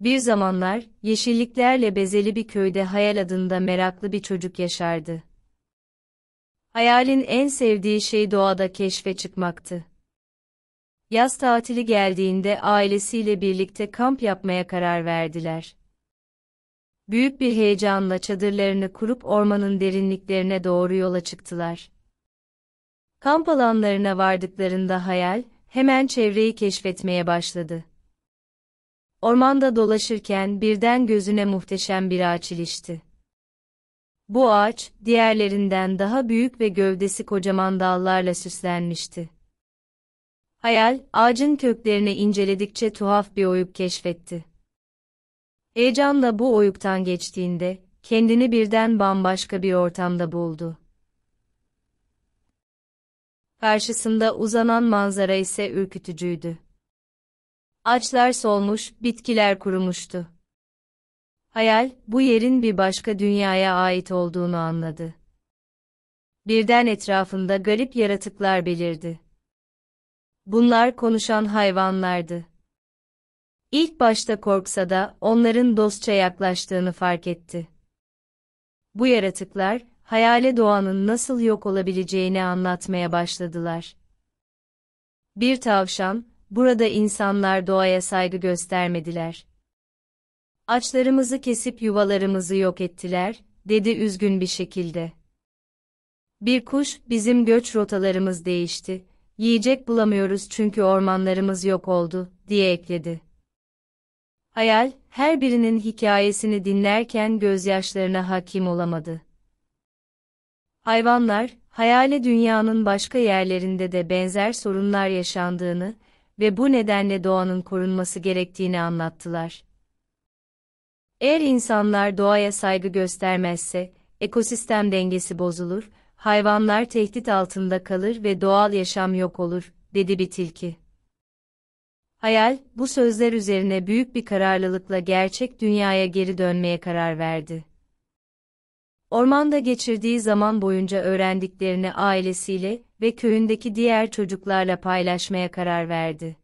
Bir zamanlar, yeşilliklerle bezeli bir köyde Hayal adında meraklı bir çocuk yaşardı. Hayal'in en sevdiği şey doğada keşfe çıkmaktı. Yaz tatili geldiğinde ailesiyle birlikte kamp yapmaya karar verdiler. Büyük bir heyecanla çadırlarını kurup ormanın derinliklerine doğru yola çıktılar. Kamp alanlarına vardıklarında Hayal, hemen çevreyi keşfetmeye başladı. Ormanda dolaşırken birden gözüne muhteşem bir ağaç ilişti. Bu ağaç, diğerlerinden daha büyük ve gövdesi kocaman dallarla süslenmişti. Hayal, ağacın köklerini inceledikçe tuhaf bir oyuk keşfetti. Heyecanla bu oyuktan geçtiğinde, kendini birden bambaşka bir ortamda buldu. Karşısında uzanan manzara ise ürkütücüydü. Açlar solmuş, bitkiler kurumuştu. Hayal, bu yerin bir başka dünyaya ait olduğunu anladı. Birden etrafında garip yaratıklar belirdi. Bunlar konuşan hayvanlardı. İlk başta korksa da onların dostça yaklaştığını fark etti. Bu yaratıklar, hayale doğanın nasıl yok olabileceğini anlatmaya başladılar. Bir tavşan, Burada insanlar doğaya saygı göstermediler. Açlarımızı kesip yuvalarımızı yok ettiler, dedi üzgün bir şekilde. Bir kuş, bizim göç rotalarımız değişti, yiyecek bulamıyoruz çünkü ormanlarımız yok oldu, diye ekledi. Hayal, her birinin hikayesini dinlerken gözyaşlarına hakim olamadı. Hayvanlar, hayale dünyanın başka yerlerinde de benzer sorunlar yaşandığını, ve bu nedenle doğanın korunması gerektiğini anlattılar. Eğer insanlar doğaya saygı göstermezse, ekosistem dengesi bozulur, hayvanlar tehdit altında kalır ve doğal yaşam yok olur, dedi bir tilki. Hayal, bu sözler üzerine büyük bir kararlılıkla gerçek dünyaya geri dönmeye karar verdi. Ormanda geçirdiği zaman boyunca öğrendiklerini ailesiyle, ve köyündeki diğer çocuklarla paylaşmaya karar verdi.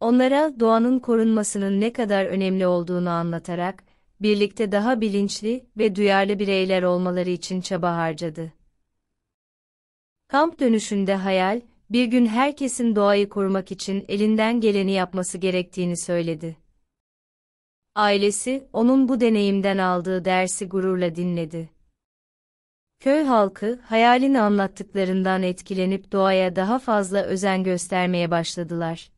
Onlara doğanın korunmasının ne kadar önemli olduğunu anlatarak, birlikte daha bilinçli ve duyarlı bireyler olmaları için çaba harcadı. Kamp dönüşünde hayal, bir gün herkesin doğayı korumak için elinden geleni yapması gerektiğini söyledi. Ailesi, onun bu deneyimden aldığı dersi gururla dinledi. Köy halkı hayalini anlattıklarından etkilenip doğaya daha fazla özen göstermeye başladılar.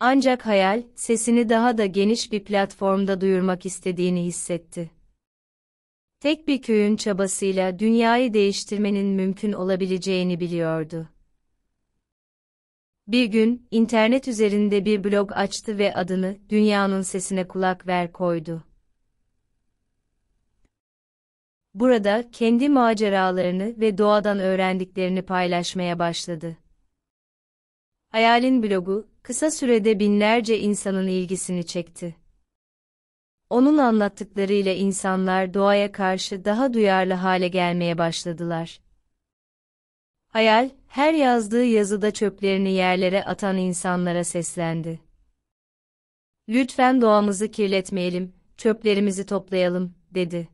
Ancak hayal, sesini daha da geniş bir platformda duyurmak istediğini hissetti. Tek bir köyün çabasıyla dünyayı değiştirmenin mümkün olabileceğini biliyordu. Bir gün, internet üzerinde bir blog açtı ve adını Dünyanın Sesine Kulak Ver koydu. Burada kendi maceralarını ve doğadan öğrendiklerini paylaşmaya başladı. Hayalin blogu, kısa sürede binlerce insanın ilgisini çekti. Onun anlattıklarıyla insanlar doğaya karşı daha duyarlı hale gelmeye başladılar. Hayal, her yazdığı yazıda çöplerini yerlere atan insanlara seslendi. Lütfen doğamızı kirletmeyelim, çöplerimizi toplayalım, dedi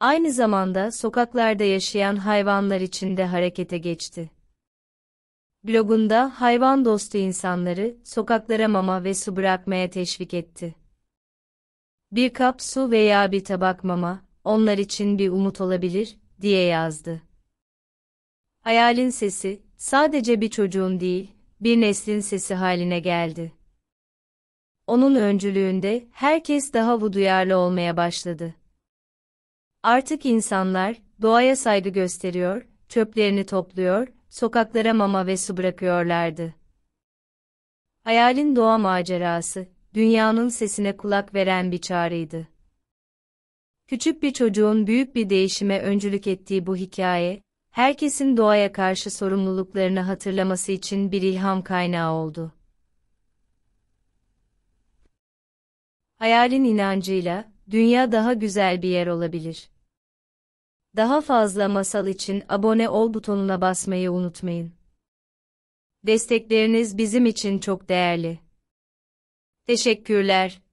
aynı zamanda sokaklarda yaşayan hayvanlar için de harekete geçti. Blogunda hayvan dostu insanları sokaklara mama ve su bırakmaya teşvik etti. Bir kap su veya bir tabak mama onlar için bir umut olabilir diye yazdı. Hayalin sesi sadece bir çocuğun değil, bir neslin sesi haline geldi. Onun öncülüğünde herkes daha bu duyarlı olmaya başladı. Artık insanlar doğaya saygı gösteriyor, çöplerini topluyor, sokaklara mama ve su bırakıyorlardı. Hayalin doğa macerası, dünyanın sesine kulak veren bir çağrıydı. Küçük bir çocuğun büyük bir değişime öncülük ettiği bu hikaye, herkesin doğaya karşı sorumluluklarını hatırlaması için bir ilham kaynağı oldu. Hayalin inancıyla, dünya daha güzel bir yer olabilir. Daha fazla masal için abone ol butonuna basmayı unutmayın. Destekleriniz bizim için çok değerli. Teşekkürler.